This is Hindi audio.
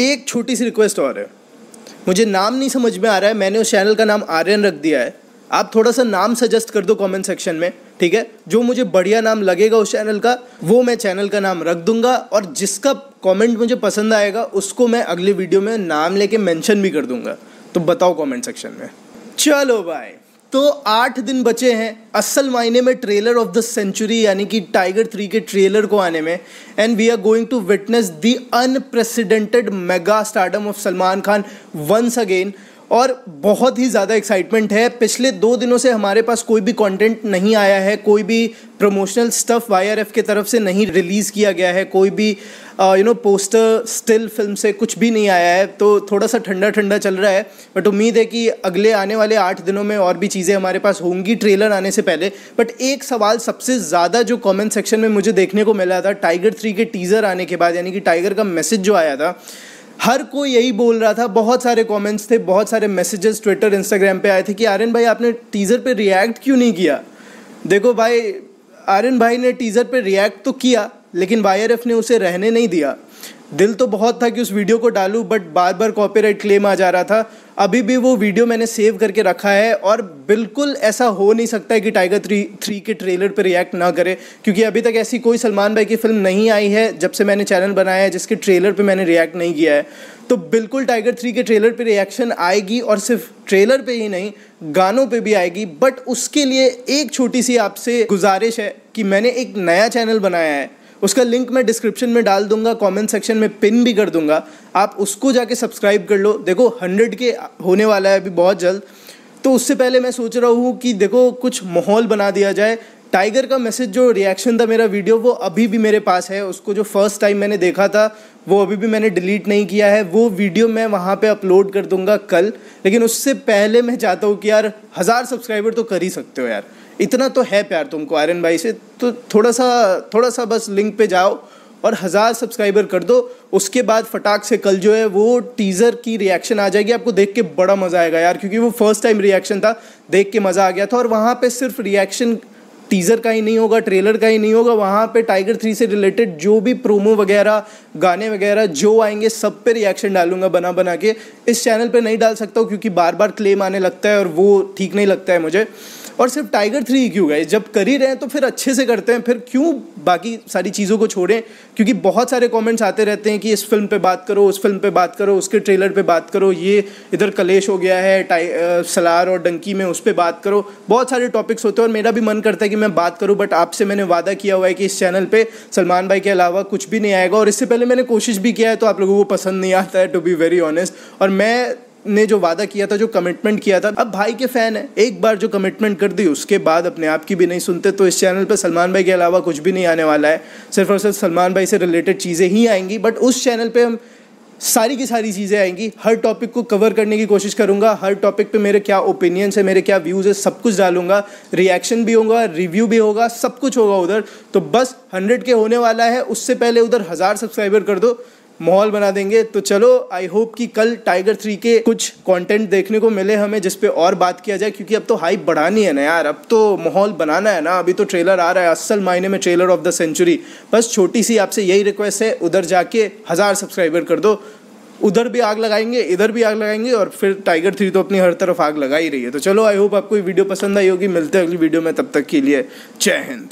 एक छोटी सी रिक्वेस्ट और है मुझे नाम नहीं समझ में आ रहा है मैंने उस चैनल का नाम आर्यन रख दिया है आप थोड़ा सा नाम सजेस्ट कर दो कमेंट सेक्शन में ठीक है जो मुझे बढ़िया नाम लगेगा उस चैनल का वो मैं चैनल का नाम रख दूंगा और जिसका कमेंट मुझे पसंद आएगा उसको मैं अगले वीडियो में नाम लेके मेंशन भी कर दूंगा तो बताओ कमेंट सेक्शन में चलो बाय तो आठ दिन बचे हैं असल मायने में ट्रेलर ऑफ द सेंचुरी यानी कि टाइगर थ्री के ट्रेलर को आने में and we are going to witness the unprecedented mega stardom of Salman Khan once again और बहुत ही ज़्यादा एक्साइटमेंट है पिछले दो दिनों से हमारे पास कोई भी कंटेंट नहीं आया है कोई भी प्रमोशनल स्टफ़ वाई की तरफ से नहीं रिलीज़ किया गया है कोई भी you know poster still film से कुछ भी नहीं आया है तो थोड़ा सा ठंडा ठंडा चल रहा है बट उम्मीद है कि अगले आने वाले आठ दिनों में और भी चीज़ें हमारे पास होंगी ट्रेलर आने से पहले बट एक सवाल सबसे ज़्यादा जो कमेंट सेक्शन में मुझे देखने को मिला था टाइगर थ्री के टीज़र आने के बाद यानी कि टाइगर का मैसेज जो आया था हर कोई यही बोल रहा था बहुत सारे कमेंट्स थे बहुत सारे मैसेजेस ट्विटर इंस्टाग्राम पे आए थे कि आर्यन भाई आपने टीज़र पे रिएक्ट क्यों नहीं किया देखो भाई आर्यन भाई ने टीज़र पे रिएक्ट तो किया लेकिन वाई ने उसे रहने नहीं दिया दिल तो बहुत था कि उस वीडियो को डालूँ बट बार बार कॉपीराइट क्लेम आ जा रहा था अभी भी वो वीडियो मैंने सेव करके रखा है और बिल्कुल ऐसा हो नहीं सकता है कि टाइगर थ्री थ्री के ट्रेलर पर रिएक्ट ना करे क्योंकि अभी तक ऐसी कोई सलमान भाई की फिल्म नहीं आई है जब से मैंने चैनल बनाया है जिसके ट्रेलर पर मैंने रिएक्ट नहीं किया है तो बिल्कुल टाइगर थ्री के ट्रेलर पर रिएक्शन आएगी और सिर्फ ट्रेलर पर ही नहीं गानों पर भी आएगी बट उसके लिए एक छोटी सी आपसे गुजारिश है कि मैंने एक नया चैनल बनाया है उसका लिंक मैं डिस्क्रिप्शन में डाल दूंगा कमेंट सेक्शन में पिन भी कर दूंगा आप उसको जाके सब्सक्राइब कर लो देखो हंड्रेड के होने वाला है अभी बहुत जल्द तो उससे पहले मैं सोच रहा हूँ कि देखो कुछ माहौल बना दिया जाए टाइगर का मैसेज जो रिएक्शन था मेरा वीडियो वो अभी भी मेरे पास है उसको जो फर्स्ट टाइम मैंने देखा था वो अभी भी मैंने डिलीट नहीं किया है वो वीडियो मैं वहाँ पे अपलोड कर दूंगा कल लेकिन उससे पहले मैं चाहता हूँ कि यार हज़ार सब्सक्राइबर तो कर ही सकते हो यार इतना तो है प्यार तुमको आर्यन भाई से तो थोड़ा सा थोड़ा सा बस लिंक पे जाओ और हज़ार सब्सक्राइबर कर दो उसके बाद फटाक से कल जो है वो टीज़र की रिएक्शन आ जाएगी आपको देख के बड़ा मज़ा आएगा यार क्योंकि वो फर्स्ट टाइम रिएक्शन था देख के मज़ा आ गया था और वहाँ पे सिर्फ रिएक्शन टीज़र का ही नहीं होगा ट्रेलर का ही नहीं होगा वहाँ पे टाइगर थ्री से रिलेटेड जो भी प्रोमो वगैरह गाने वगैरह जो आएंगे सब पे रिएक्शन डालूंगा बना बना के इस चैनल पे नहीं डाल सकता हूँ क्योंकि बार बार क्लेम आने लगता है और वो ठीक नहीं लगता है मुझे और सिर्फ टाइगर थ्री ही क्यों गए जब कर ही रहे हैं तो फिर अच्छे से करते हैं फिर क्यों बाकी सारी चीज़ों को छोड़ें क्योंकि बहुत सारे कमेंट्स आते रहते हैं कि इस फिल्म पे बात करो उस फिल्म पे बात करो उसके ट्रेलर पे बात करो ये इधर कलेश हो गया है टाइ सलार और डंकी में उस पर बात करो बहुत सारे टॉपिक्स होते हैं और मेरा भी मन करता है कि मैं बात करूँ बट आपसे मैंने वादा किया हुआ है कि इस चैनल पर सलमान भाई के अलावा कुछ भी नहीं आएगा और इससे पहले मैंने कोशिश भी किया है तो आप लोगों को पसंद नहीं आता है टू बी वेरी ऑनेस्ट और मैं ने जो वादा किया था जो कमिटमेंट किया था अब भाई के फैन है एक बार जो कमिटमेंट कर दी उसके बाद अपने आप की भी नहीं सुनते तो इस चैनल पर सलमान भाई के अलावा कुछ भी नहीं आने वाला है सिर्फ और सिर्फ सलमान भाई से रिलेटेड चीज़ें ही आएंगी बट उस चैनल पर हम सारी की सारी चीज़ें आएंगी हर टॉपिक को कवर करने की कोशिश करूंगा हर टॉपिक पे मेरे क्या ओपिनियंस है मेरे क्या व्यूज़ है सब कुछ डालूंगा रिएक्शन भी होगा रिव्यू भी होगा सब कुछ होगा उधर तो बस हंड्रेड के होने वाला है उससे पहले उधर हज़ार सब्सक्राइबर कर दो माहौल बना देंगे तो चलो आई होप कि कल टाइगर थ्री के कुछ कंटेंट देखने को मिले हमें जिसपे और बात किया जाए क्योंकि अब तो हाइप बढ़ानी है ना यार अब तो माहौल बनाना है ना अभी तो ट्रेलर आ रहा है असल मायने में ट्रेलर ऑफ द सेंचुरी बस छोटी सी आपसे यही रिक्वेस्ट है उधर जाके हज़ार सब्सक्राइबर कर दो उधर भी आग लगाएंगे इधर भी आग लगाएंगे और फिर टाइगर थ्री तो अपनी हर तरफ आग लगा ही रही है तो चलो आई होप आपको ये वीडियो पसंद आई होगी मिलते हैं अगली वीडियो में तब तक के लिए जय हिंद